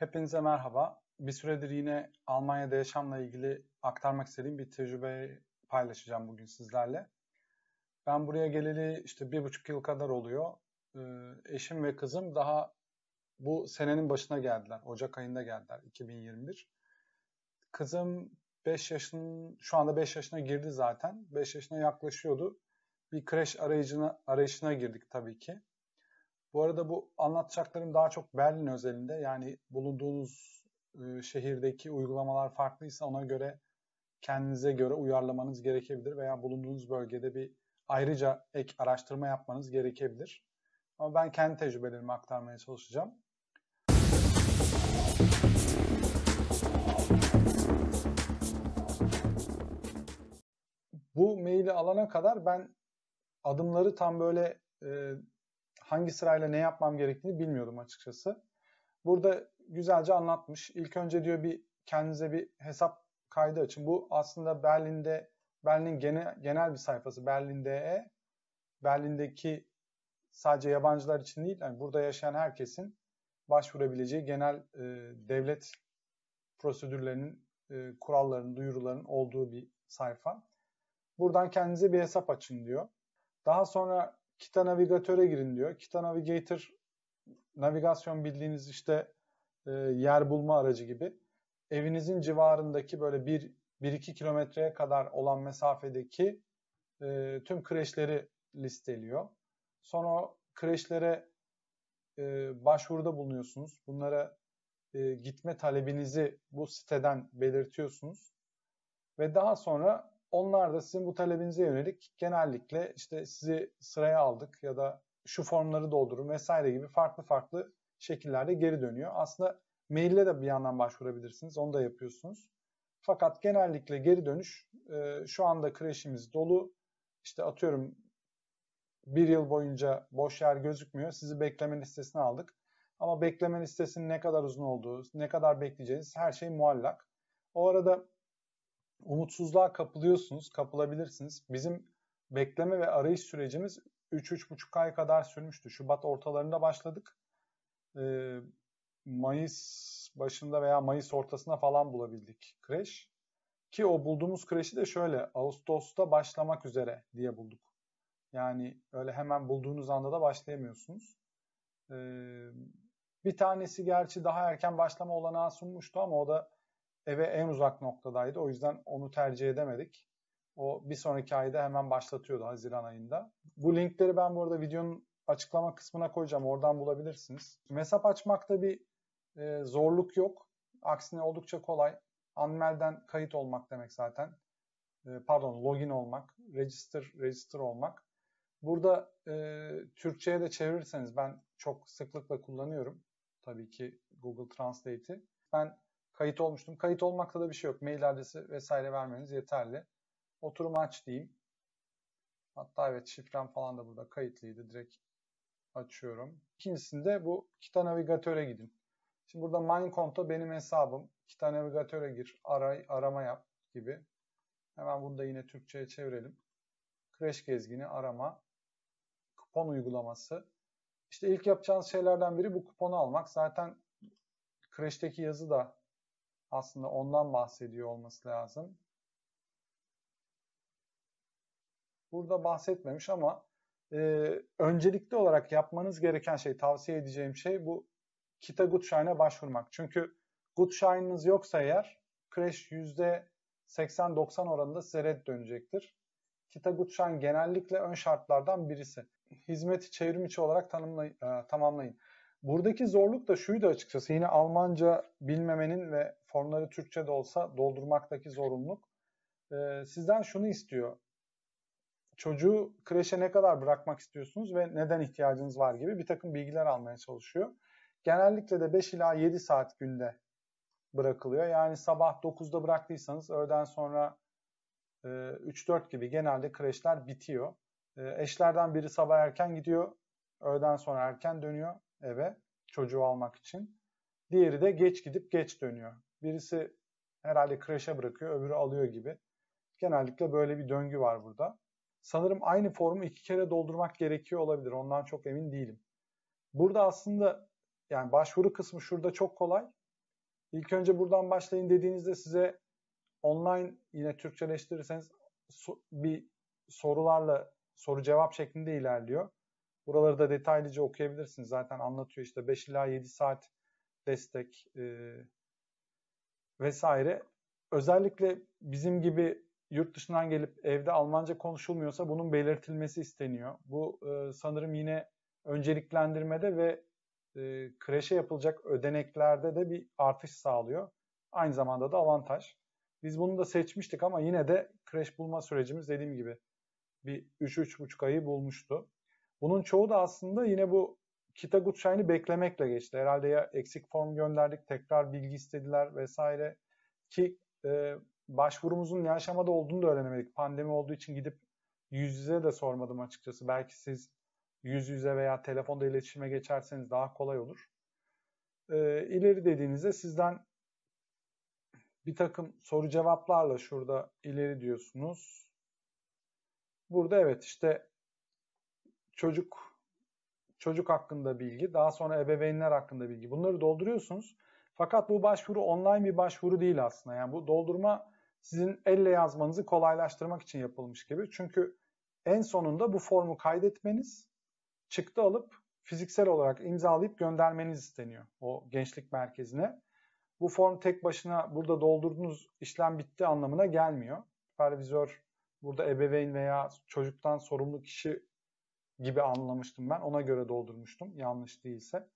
Hepinize merhaba. Bir süredir yine Almanya'da yaşamla ilgili aktarmak istediğim bir tecrübeyi paylaşacağım bugün sizlerle. Ben buraya geleli işte bir buçuk yıl kadar oluyor. Ee, eşim ve kızım daha bu senenin başına geldiler. Ocak ayında geldiler 2021. Kızım 5 yaşın şu anda 5 yaşına girdi zaten. 5 yaşına yaklaşıyordu. Bir kreş arayışına, arayışına girdik tabii ki. Bu arada bu anlatacaklarım daha çok Berlin özelinde. Yani bulunduğunuz e, şehirdeki uygulamalar farklıysa ona göre kendinize göre uyarlamanız gerekebilir veya bulunduğunuz bölgede bir ayrıca ek araştırma yapmanız gerekebilir. Ama ben kendi tecrübelerimi aktarmaya çalışacağım. Bu maili alana kadar ben adımları tam böyle e, hangi sırayla ne yapmam gerektiğini bilmiyordum açıkçası. Burada güzelce anlatmış. İlk önce diyor bir kendinize bir hesap kaydı açın. Bu aslında Berlin'de Berlin'in genel, genel bir sayfası. Berlin'de Berlin'deki sadece yabancılar için değil, yani burada yaşayan herkesin başvurabileceği genel e, devlet prosedürlerinin, e, kurallarının, duyurularının olduğu bir sayfa. Buradan kendinize bir hesap açın diyor. Daha sonra Kita Navigatör'e girin diyor. Kita Navigator navigasyon bildiğiniz işte e, yer bulma aracı gibi. Evinizin civarındaki böyle 1-2 kilometreye kadar olan mesafedeki e, tüm kreşleri listeliyor. Sonra kreşlere e, başvuruda bulunuyorsunuz. Bunlara e, gitme talebinizi bu siteden belirtiyorsunuz. Ve daha sonra onlar da sizin bu talebinize yönelik genellikle işte sizi sıraya aldık ya da şu formları doldurun vesaire gibi farklı farklı şekillerde geri dönüyor. Aslında maille de bir yandan başvurabilirsiniz. Onu da yapıyorsunuz. Fakat genellikle geri dönüş e, şu anda kreşimiz dolu. İşte atıyorum bir yıl boyunca boş yer gözükmüyor. Sizi bekleme listesine aldık. Ama bekleme listesinin ne kadar uzun olduğu, ne kadar bekleyeceğiniz her şey muallak. O arada umutsuzluğa kapılıyorsunuz, kapılabilirsiniz. Bizim bekleme ve arayış sürecimiz 3-3,5 ay kadar sürmüştü. Şubat ortalarında başladık. Ee, Mayıs başında veya Mayıs ortasına falan bulabildik kreş. Ki o bulduğumuz kreşi de şöyle Ağustos'ta başlamak üzere diye bulduk. Yani öyle hemen bulduğunuz anda da başlayamıyorsunuz. Ee, bir tanesi gerçi daha erken başlama olanağı sunmuştu ama o da eve en uzak noktadaydı. O yüzden onu tercih edemedik. O bir sonraki ayda hemen başlatıyordu Haziran ayında. Bu linkleri ben bu arada videonun açıklama kısmına koyacağım. Oradan bulabilirsiniz. Mesap açmakta bir e, zorluk yok. Aksine oldukça kolay. Anmel'den kayıt olmak demek zaten. E, pardon login olmak. Register, register olmak. Burada e, Türkçe'ye de çevirirseniz ben çok sıklıkla kullanıyorum. Tabii ki Google Translate'i. Ben Kayıt olmuştum. Kayıt olmakta da bir şey yok. Mail adresi vesaire vermeniz yeterli. Oturum aç diyeyim. Hatta evet şifrem falan da burada kayıtlıydı. Direkt açıyorum. İkincisinde bu Kita Navigatör'e gidin. Şimdi burada MindCont'a benim hesabım. Kita Navigatör'e gir, aray, arama yap gibi. Hemen bunu da yine Türkçe'ye çevirelim. Crash gezgini arama, kupon uygulaması. İşte ilk yapacağınız şeylerden biri bu kuponu almak. Zaten Crash'teki yazı da aslında ondan bahsediyor olması lazım. Burada bahsetmemiş ama e, öncelikli olarak yapmanız gereken şey, tavsiye edeceğim şey bu Kita Goodshine'e başvurmak. Çünkü Goodshine'ınız yoksa eğer Crash %80-90 oranında size red dönecektir. Kita Goodshine genellikle ön şartlardan birisi. Hizmeti çevrimiçi olarak tanımlay- e, tamamlayın. Buradaki zorluk da şuydu açıkçası yine Almanca bilmemenin ve formları Türkçe de olsa doldurmaktaki zorunluluk. Ee, sizden şunu istiyor. Çocuğu kreşe ne kadar bırakmak istiyorsunuz ve neden ihtiyacınız var gibi bir takım bilgiler almaya çalışıyor. Genellikle de 5 ila 7 saat günde bırakılıyor. Yani sabah 9'da bıraktıysanız öğleden sonra 3-4 e, gibi genelde kreşler bitiyor. E, eşlerden biri sabah erken gidiyor, öğleden sonra erken dönüyor eve çocuğu almak için. Diğeri de geç gidip geç dönüyor. Birisi herhalde kreşe bırakıyor, öbürü alıyor gibi. Genellikle böyle bir döngü var burada. Sanırım aynı formu iki kere doldurmak gerekiyor olabilir. Ondan çok emin değilim. Burada aslında yani başvuru kısmı şurada çok kolay. İlk önce buradan başlayın dediğinizde size online yine Türkçeleştirirseniz bir sorularla soru cevap şeklinde ilerliyor. Buraları da detaylıca okuyabilirsiniz. Zaten anlatıyor işte 5 ila 7 saat destek e, vesaire. Özellikle bizim gibi yurt dışından gelip evde Almanca konuşulmuyorsa bunun belirtilmesi isteniyor. Bu e, sanırım yine önceliklendirmede ve e, kreşe yapılacak ödeneklerde de bir artış sağlıyor. Aynı zamanda da avantaj. Biz bunu da seçmiştik ama yine de kreş bulma sürecimiz dediğim gibi bir 3-3,5 ayı bulmuştu. Bunun çoğu da aslında yine bu Kitaguchi'ni beklemekle geçti. Herhalde ya eksik form gönderdik, tekrar bilgi istediler vesaire ki e, başvurumuzun ne aşamada olduğunu da öğrenemedik. Pandemi olduğu için gidip yüz yüze de sormadım açıkçası. Belki siz yüz yüze veya telefonda iletişime geçerseniz daha kolay olur. E, ileri dediğinizde sizden bir takım soru cevaplarla şurada ileri diyorsunuz. Burada evet işte çocuk çocuk hakkında bilgi, daha sonra ebeveynler hakkında bilgi. Bunları dolduruyorsunuz. Fakat bu başvuru online bir başvuru değil aslında. Yani bu doldurma sizin elle yazmanızı kolaylaştırmak için yapılmış gibi. Çünkü en sonunda bu formu kaydetmeniz, çıktı alıp fiziksel olarak imzalayıp göndermeniz isteniyor o gençlik merkezine. Bu form tek başına burada doldurduğunuz işlem bitti anlamına gelmiyor. Supervizör burada ebeveyn veya çocuktan sorumlu kişi gibi anlamıştım ben. Ona göre doldurmuştum yanlış değilse.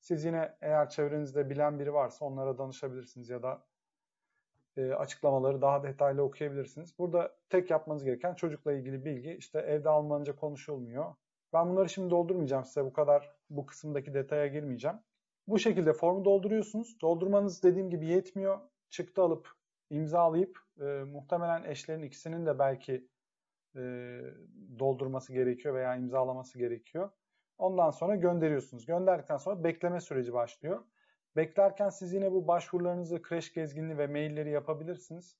Siz yine eğer çevrenizde bilen biri varsa onlara danışabilirsiniz ya da e, açıklamaları daha detaylı okuyabilirsiniz. Burada tek yapmanız gereken çocukla ilgili bilgi işte evde Almanca konuşulmuyor. Ben bunları şimdi doldurmayacağım size bu kadar bu kısımdaki detaya girmeyeceğim. Bu şekilde formu dolduruyorsunuz. Doldurmanız dediğim gibi yetmiyor. Çıktı alıp imzalayıp e, muhtemelen eşlerin ikisinin de belki e, doldurması gerekiyor veya imzalaması gerekiyor. Ondan sonra gönderiyorsunuz. Gönderdikten sonra bekleme süreci başlıyor. Beklerken siz yine bu başvurularınızı, kreş gezginliği ve mailleri yapabilirsiniz.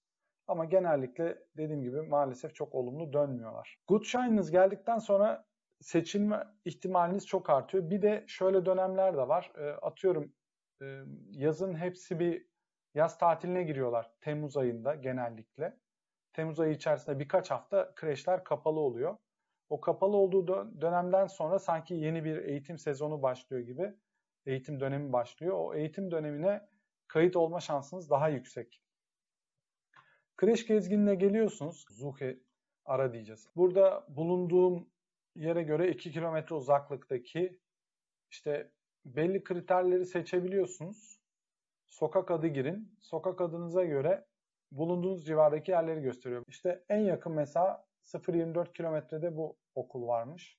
Ama genellikle dediğim gibi maalesef çok olumlu dönmüyorlar. Good Shine'ınız geldikten sonra seçilme ihtimaliniz çok artıyor. Bir de şöyle dönemler de var. E, atıyorum e, yazın hepsi bir yaz tatiline giriyorlar Temmuz ayında genellikle. Temmuz ayı içerisinde birkaç hafta kreşler kapalı oluyor. O kapalı olduğu dönemden sonra sanki yeni bir eğitim sezonu başlıyor gibi eğitim dönemi başlıyor. O eğitim dönemine kayıt olma şansınız daha yüksek. Kreş gezginine geliyorsunuz. Zuhe ara diyeceğiz. Burada bulunduğum yere göre 2 kilometre uzaklıktaki işte belli kriterleri seçebiliyorsunuz. Sokak adı girin. Sokak adınıza göre bulunduğunuz civardaki yerleri gösteriyor. İşte en yakın mesela 0.24 kilometrede bu okul varmış.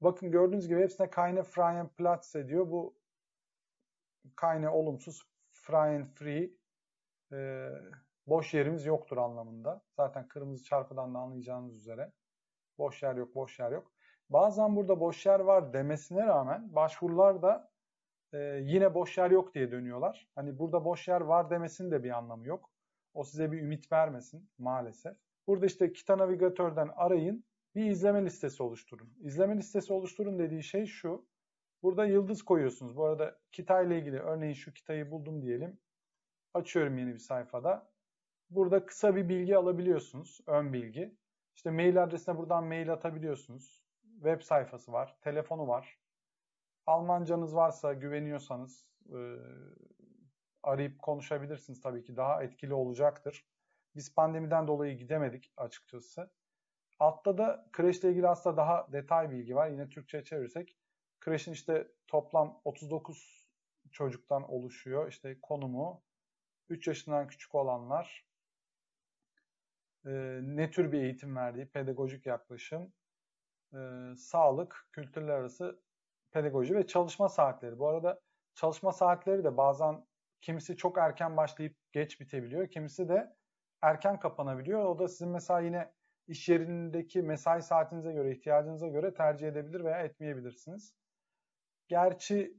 Bakın gördüğünüz gibi hepsine Keine Freien Platz diyor. Bu Keine olumsuz, Freien Free e, boş yerimiz yoktur anlamında. Zaten kırmızı çarpıdan da anlayacağınız üzere. Boş yer yok, boş yer yok. Bazen burada boş yer var demesine rağmen başvurular da e, yine boş yer yok diye dönüyorlar. Hani burada boş yer var demesinin de bir anlamı yok. O size bir ümit vermesin maalesef. Burada işte Kita Navigatör'den arayın. Bir izleme listesi oluşturun. İzleme listesi oluşturun dediği şey şu. Burada yıldız koyuyorsunuz. Bu arada Kita ile ilgili örneğin şu Kita'yı buldum diyelim. Açıyorum yeni bir sayfada. Burada kısa bir bilgi alabiliyorsunuz. Ön bilgi. İşte mail adresine buradan mail atabiliyorsunuz. Web sayfası var. Telefonu var. Almancanız varsa, güveniyorsanız arayıp konuşabilirsiniz tabii ki daha etkili olacaktır. Biz pandemiden dolayı gidemedik açıkçası. Altta da kreşle ilgili aslında daha detay bilgi var. Yine Türkçe'ye çevirirsek Kreşin işte toplam 39 çocuktan oluşuyor. İşte konumu, 3 yaşından küçük olanlar, e, ne tür bir eğitim verdiği, pedagojik yaklaşım, e, sağlık, kültürler arası pedagoji ve çalışma saatleri. Bu arada çalışma saatleri de bazen kimisi çok erken başlayıp geç bitebiliyor. Kimisi de erken kapanabiliyor. O da sizin mesela yine iş yerindeki mesai saatinize göre, ihtiyacınıza göre tercih edebilir veya etmeyebilirsiniz. Gerçi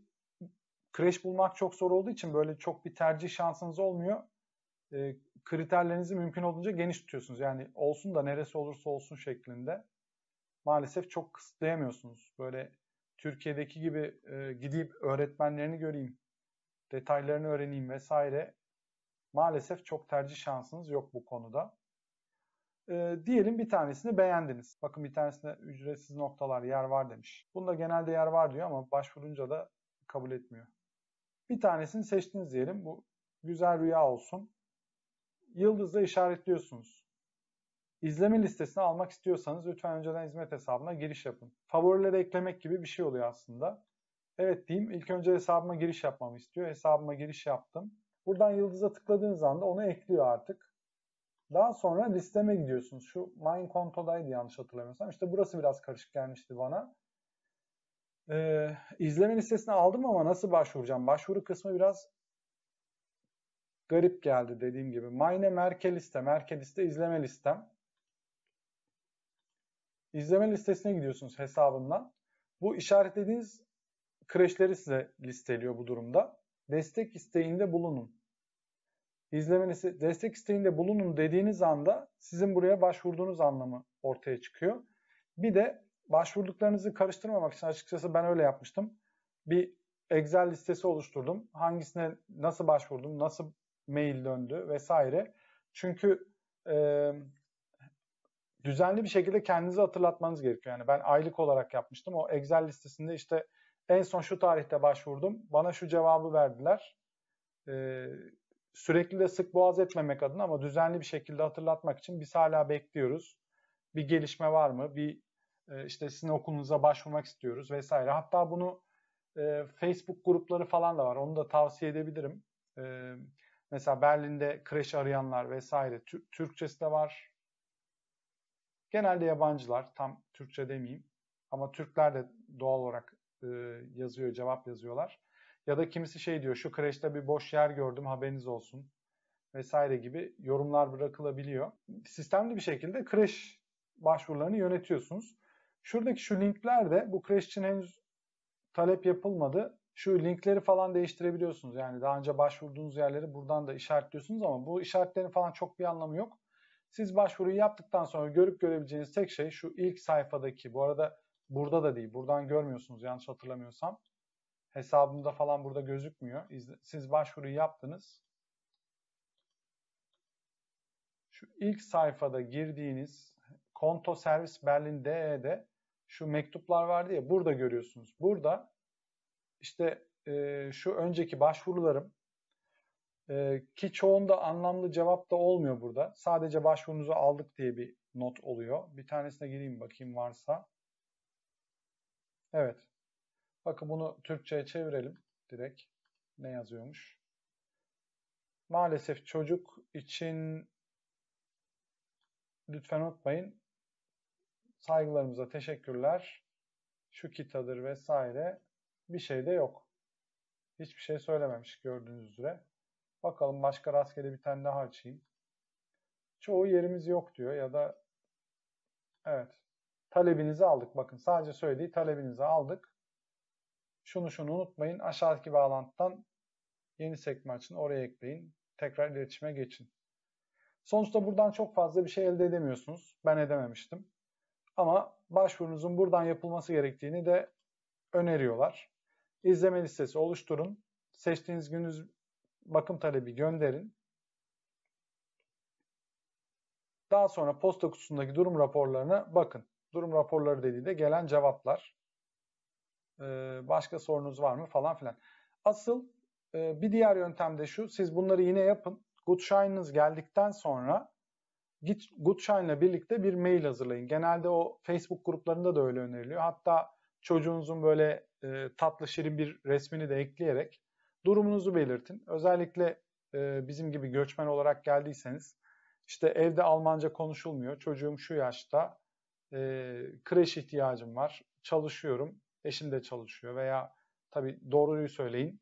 kreş bulmak çok zor olduğu için böyle çok bir tercih şansınız olmuyor. E, kriterlerinizi mümkün olduğunca geniş tutuyorsunuz. Yani olsun da neresi olursa olsun şeklinde. Maalesef çok kısıtlayamıyorsunuz. Böyle Türkiye'deki gibi e, gidip öğretmenlerini göreyim detaylarını öğreneyim vesaire. Maalesef çok tercih şansınız yok bu konuda. E, diyelim bir tanesini beğendiniz. Bakın bir tanesinde ücretsiz noktalar yer var demiş. Bunda genelde yer var diyor ama başvurunca da kabul etmiyor. Bir tanesini seçtiniz diyelim. Bu güzel rüya olsun. Yıldızla işaretliyorsunuz. İzleme listesini almak istiyorsanız lütfen önceden hizmet hesabına giriş yapın. Favorileri eklemek gibi bir şey oluyor aslında evet diyeyim. İlk önce hesabıma giriş yapmamı istiyor. Hesabıma giriş yaptım. Buradan yıldıza tıkladığınız anda onu ekliyor artık. Daha sonra listeme gidiyorsunuz. Şu main kontodaydı yanlış hatırlamıyorsam. İşte burası biraz karışık gelmişti bana. Ee, izleme listesini aldım ama nasıl başvuracağım? Başvuru kısmı biraz garip geldi dediğim gibi. Mine Merkez liste, Merkez liste izleme listem. İzleme listesine gidiyorsunuz hesabından. Bu işaretlediğiniz kreşleri size listeliyor bu durumda. Destek isteğinde bulunun. İzlemenizi, destek isteğinde bulunun dediğiniz anda sizin buraya başvurduğunuz anlamı ortaya çıkıyor. Bir de başvurduklarınızı karıştırmamak için açıkçası ben öyle yapmıştım. Bir Excel listesi oluşturdum. Hangisine nasıl başvurdum, nasıl mail döndü vesaire. Çünkü e, düzenli bir şekilde kendinizi hatırlatmanız gerekiyor. Yani ben aylık olarak yapmıştım. O Excel listesinde işte en son şu tarihte başvurdum. Bana şu cevabı verdiler. Ee, sürekli de sık boğaz etmemek adına ama düzenli bir şekilde hatırlatmak için biz hala bekliyoruz. Bir gelişme var mı? Bir e, işte sizin okulunuza başvurmak istiyoruz vesaire. Hatta bunu e, Facebook grupları falan da var. Onu da tavsiye edebilirim. E, mesela Berlin'de kreş arayanlar vesaire. Tür- Türkçesi de var. Genelde yabancılar. Tam Türkçe demeyeyim. Ama Türkler de doğal olarak yazıyor, cevap yazıyorlar. Ya da kimisi şey diyor şu kreşte bir boş yer gördüm haberiniz olsun vesaire gibi yorumlar bırakılabiliyor. Sistemli bir şekilde kreş başvurularını yönetiyorsunuz. Şuradaki şu linkler de bu kreş için henüz talep yapılmadı. Şu linkleri falan değiştirebiliyorsunuz. Yani daha önce başvurduğunuz yerleri buradan da işaretliyorsunuz ama bu işaretlerin falan çok bir anlamı yok. Siz başvuruyu yaptıktan sonra görüp görebileceğiniz tek şey şu ilk sayfadaki bu arada Burada da değil. Buradan görmüyorsunuz yanlış hatırlamıyorsam. Hesabımda falan burada gözükmüyor. Siz başvuruyu yaptınız. Şu ilk sayfada girdiğiniz konto servis Berlin DE'de şu mektuplar vardı ya burada görüyorsunuz. Burada işte e, şu önceki başvurularım e, ki çoğunda anlamlı cevap da olmuyor burada. Sadece başvurunuzu aldık diye bir not oluyor. Bir tanesine gireyim bakayım varsa. Evet. Bakın bunu Türkçe'ye çevirelim direkt. Ne yazıyormuş? Maalesef çocuk için lütfen unutmayın. Saygılarımıza teşekkürler. Şu kitadır vesaire. Bir şey de yok. Hiçbir şey söylememiş gördüğünüz üzere. Bakalım başka rastgele bir tane daha açayım. Çoğu yerimiz yok diyor ya da evet talebinizi aldık. Bakın sadece söylediği talebinizi aldık. Şunu şunu unutmayın. Aşağıdaki bağlantıdan yeni sekme açın. Oraya ekleyin. Tekrar iletişime geçin. Sonuçta buradan çok fazla bir şey elde edemiyorsunuz. Ben edememiştim. Ama başvurunuzun buradan yapılması gerektiğini de öneriyorlar. İzleme listesi oluşturun. Seçtiğiniz gününüz bakım talebi gönderin. Daha sonra posta kutusundaki durum raporlarına bakın durum raporları dediğinde gelen cevaplar. E, başka sorunuz var mı falan filan. Asıl e, bir diğer yöntem de şu. Siz bunları yine yapın. Goodshine'ınız geldikten sonra git Goodshine'la birlikte bir mail hazırlayın. Genelde o Facebook gruplarında da öyle öneriliyor. Hatta çocuğunuzun böyle e, tatlı şirin bir resmini de ekleyerek durumunuzu belirtin. Özellikle e, bizim gibi göçmen olarak geldiyseniz işte evde Almanca konuşulmuyor. Çocuğum şu yaşta e, kreş ihtiyacım var, çalışıyorum, eşim de çalışıyor veya tabii doğruyu söyleyin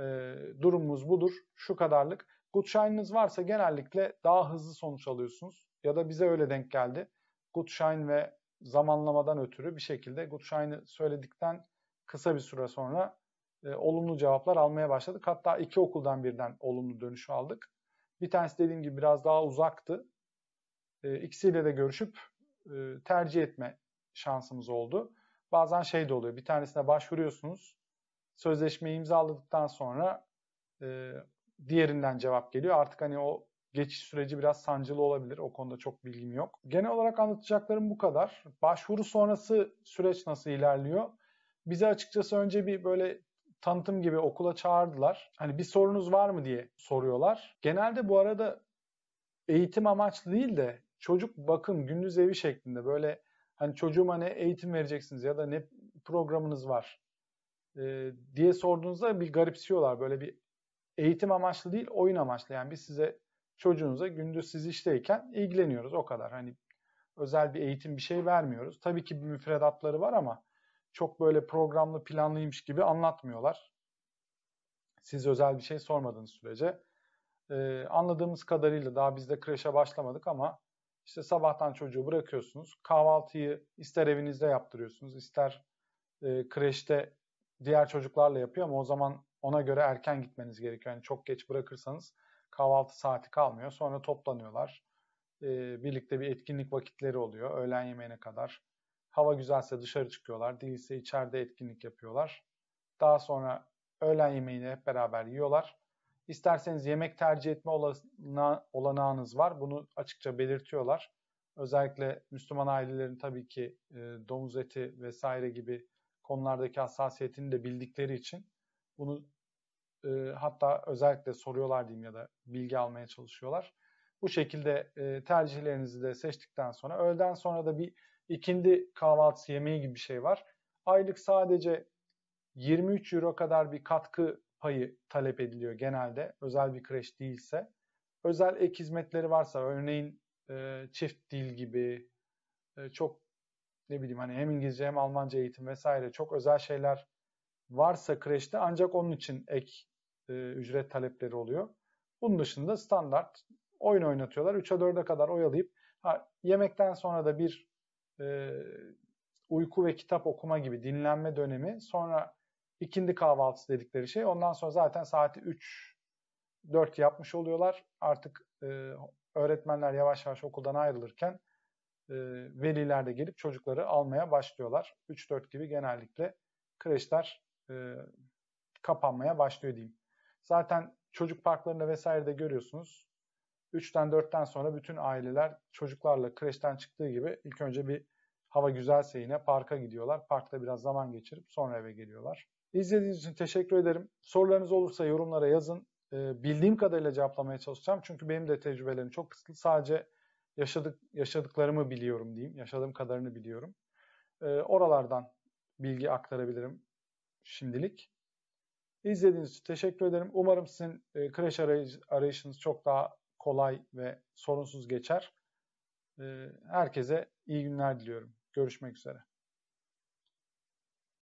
e, durumumuz budur, şu kadarlık. Goodshine'ınız varsa genellikle daha hızlı sonuç alıyorsunuz ya da bize öyle denk geldi. Goodshine ve zamanlamadan ötürü bir şekilde Goodshine'ı söyledikten kısa bir süre sonra e, olumlu cevaplar almaya başladık. Hatta iki okuldan birden olumlu dönüş aldık. Bir tanesi dediğim gibi biraz daha uzaktı. E, ikisiyle de görüşüp e, tercih etme şansımız oldu. Bazen şey de oluyor. Bir tanesine başvuruyorsunuz. Sözleşmeyi imzaladıktan sonra e, diğerinden cevap geliyor. Artık hani o geçiş süreci biraz sancılı olabilir. O konuda çok bilgim yok. Genel olarak anlatacaklarım bu kadar. Başvuru sonrası süreç nasıl ilerliyor? Bize açıkçası önce bir böyle tanıtım gibi okula çağırdılar. Hani bir sorunuz var mı diye soruyorlar. Genelde bu arada eğitim amaçlı değil de çocuk bakım gündüz evi şeklinde böyle hani çocuğuma ne eğitim vereceksiniz ya da ne programınız var e, diye sorduğunuzda bir garipsiyorlar. Böyle bir eğitim amaçlı değil oyun amaçlı yani biz size çocuğunuza gündüz siz işteyken ilgileniyoruz o kadar. Hani özel bir eğitim bir şey vermiyoruz. Tabii ki bir müfredatları var ama çok böyle programlı planlıymış gibi anlatmıyorlar. Siz özel bir şey sormadığınız sürece. Ee, anladığımız kadarıyla daha biz de kreşe başlamadık ama işte sabahtan çocuğu bırakıyorsunuz. Kahvaltıyı ister evinizde yaptırıyorsunuz, ister e, kreşte diğer çocuklarla yapıyor ama o zaman ona göre erken gitmeniz gerekiyor. Yani çok geç bırakırsanız kahvaltı saati kalmıyor. Sonra toplanıyorlar. E, birlikte bir etkinlik vakitleri oluyor öğlen yemeğine kadar. Hava güzelse dışarı çıkıyorlar, değilse içeride etkinlik yapıyorlar. Daha sonra öğlen yemeğini hep beraber yiyorlar. İsterseniz yemek tercih etme olana, olanağınız var. Bunu açıkça belirtiyorlar. Özellikle Müslüman ailelerin tabii ki e, domuz eti vesaire gibi konulardaki hassasiyetini de bildikleri için bunu e, hatta özellikle soruyorlar diyeyim ya da bilgi almaya çalışıyorlar. Bu şekilde e, tercihlerinizi de seçtikten sonra öğleden sonra da bir ikindi kahvaltısı yemeği gibi bir şey var. Aylık sadece 23 euro kadar bir katkı payı talep ediliyor genelde özel bir kreş değilse. Özel ek hizmetleri varsa örneğin e, çift dil gibi e, çok ne bileyim hani hem İngilizce hem Almanca eğitim vesaire çok özel şeyler varsa kreşte ancak onun için ek e, ücret talepleri oluyor. Bunun dışında standart oyun oynatıyorlar. 3'e 4'e kadar oyalayıp ha, yemekten sonra da bir e, uyku ve kitap okuma gibi dinlenme dönemi sonra ikindi kahvaltısı dedikleri şey. Ondan sonra zaten saati 3 4 yapmış oluyorlar. Artık e, öğretmenler yavaş yavaş okuldan ayrılırken e, veliler de gelip çocukları almaya başlıyorlar. 3-4 gibi genellikle kreşler e, kapanmaya başlıyor diyeyim. Zaten çocuk parklarında vesaire de görüyorsunuz. 3'ten 4'ten sonra bütün aileler çocuklarla kreşten çıktığı gibi ilk önce bir hava güzelse yine parka gidiyorlar. Parkta biraz zaman geçirip sonra eve geliyorlar. İzlediğiniz için teşekkür ederim. Sorularınız olursa yorumlara yazın. Ee, bildiğim kadarıyla cevaplamaya çalışacağım. Çünkü benim de tecrübelerim çok kısıtlı. Sadece yaşadık yaşadıklarımı biliyorum diyeyim. Yaşadığım kadarını biliyorum. Ee, oralardan bilgi aktarabilirim şimdilik. İzlediğiniz için teşekkür ederim. Umarım sizin e, kreş arayışınız çok daha kolay ve sorunsuz geçer. Ee, herkese iyi günler diliyorum. Görüşmek üzere.